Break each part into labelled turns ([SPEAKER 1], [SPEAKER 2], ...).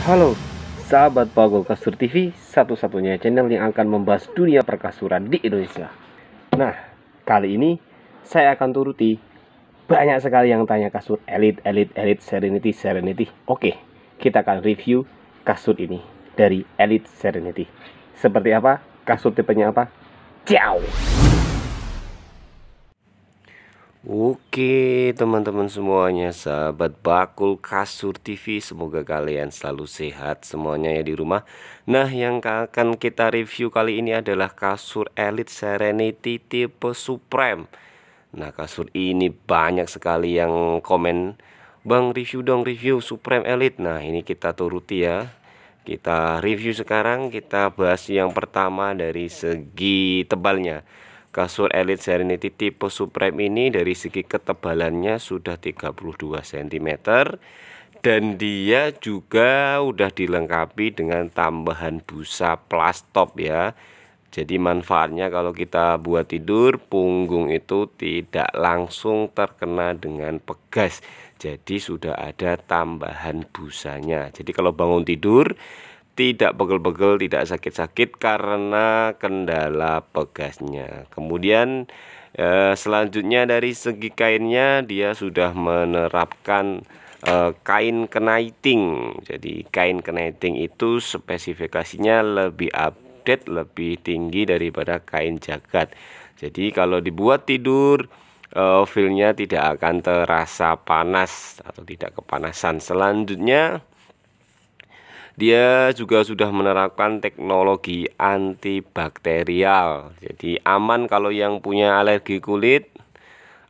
[SPEAKER 1] Halo, sahabat Bagol Kasur TV, satu-satunya channel yang akan membahas dunia perkasuran di Indonesia. Nah, kali ini saya akan turuti banyak sekali yang tanya kasur elit, elit, elit, serenity, serenity. Oke, kita akan review kasur ini dari elit serenity. Seperti apa? Kasur tipenya apa? Ciao! Oke teman-teman semuanya sahabat bakul kasur TV semoga kalian selalu sehat semuanya ya di rumah Nah yang akan kita review kali ini adalah kasur Elite Serenity tipe Supreme Nah kasur ini banyak sekali yang komen Bang review dong review Supreme Elite Nah ini kita turuti ya Kita review sekarang kita bahas yang pertama dari segi tebalnya Kasur Elite Serenity tipe Supreme ini dari segi ketebalannya sudah 32 cm dan dia juga sudah dilengkapi dengan tambahan busa plastop ya. Jadi manfaatnya kalau kita buat tidur punggung itu tidak langsung terkena dengan pegas. Jadi sudah ada tambahan busanya. Jadi kalau bangun tidur tidak pegel-pegel, tidak sakit-sakit karena kendala pegasnya. Kemudian eh, selanjutnya dari segi kainnya dia sudah menerapkan eh, kain kenaiting. Jadi kain kenaiting itu spesifikasinya lebih update, lebih tinggi daripada kain jagat. Jadi kalau dibuat tidur uh, feelnya tidak akan terasa panas atau tidak kepanasan selanjutnya dia juga sudah menerapkan teknologi antibakterial. Jadi aman kalau yang punya alergi kulit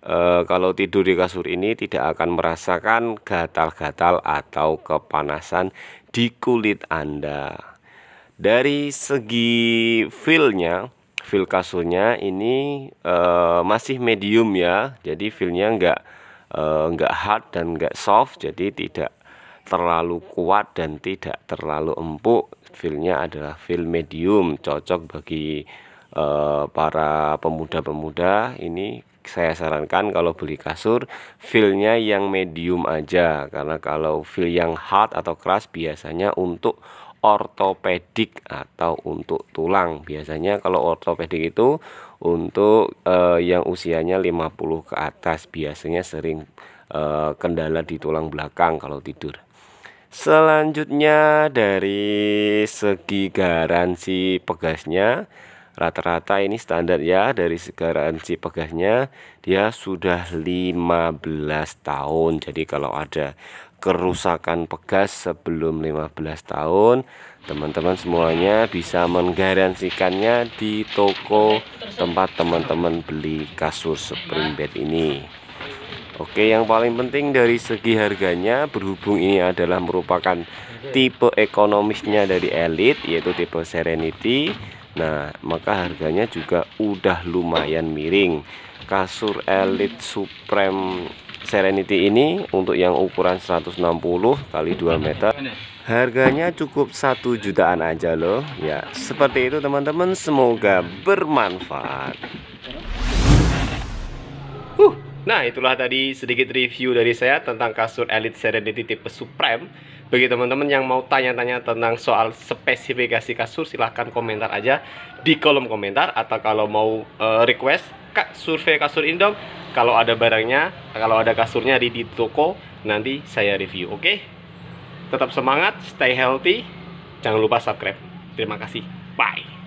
[SPEAKER 1] e, kalau tidur di kasur ini tidak akan merasakan gatal-gatal atau kepanasan di kulit Anda. Dari segi feel-nya, feel kasurnya ini e, masih medium ya. Jadi feel-nya enggak enggak eh, hard dan enggak soft, jadi tidak terlalu kuat dan tidak terlalu empuk filnya adalah fil medium cocok bagi eh, para pemuda-pemuda ini saya sarankan kalau beli kasur filnya yang medium aja karena kalau feel yang hard atau keras biasanya untuk ortopedik atau untuk tulang biasanya kalau ortopedik itu untuk eh, yang usianya 50 ke atas biasanya sering eh, kendala di tulang belakang kalau tidur Selanjutnya dari segi garansi pegasnya rata-rata ini standar ya dari garansi pegasnya dia sudah 15 tahun. Jadi kalau ada kerusakan pegas sebelum 15 tahun, teman-teman semuanya bisa menggaransikannya di toko tempat teman-teman beli kasur spring bed ini. Oke yang paling penting dari segi harganya berhubung ini adalah merupakan tipe ekonomisnya dari elit yaitu tipe Serenity Nah maka harganya juga udah lumayan miring Kasur elit Supreme Serenity ini untuk yang ukuran 160 kali 2 meter Harganya cukup satu jutaan aja loh Ya seperti itu teman-teman semoga bermanfaat Nah, itulah tadi sedikit review dari saya tentang kasur Elite Serenity tipe Supreme. Bagi teman-teman yang mau tanya-tanya tentang soal spesifikasi kasur, silahkan komentar aja di kolom komentar. Atau kalau mau uh, request, Kak, survei kasur Indom. Kalau ada barangnya, kalau ada kasurnya di, di toko, nanti saya review, oke? Okay? Tetap semangat, stay healthy, jangan lupa subscribe. Terima kasih, bye!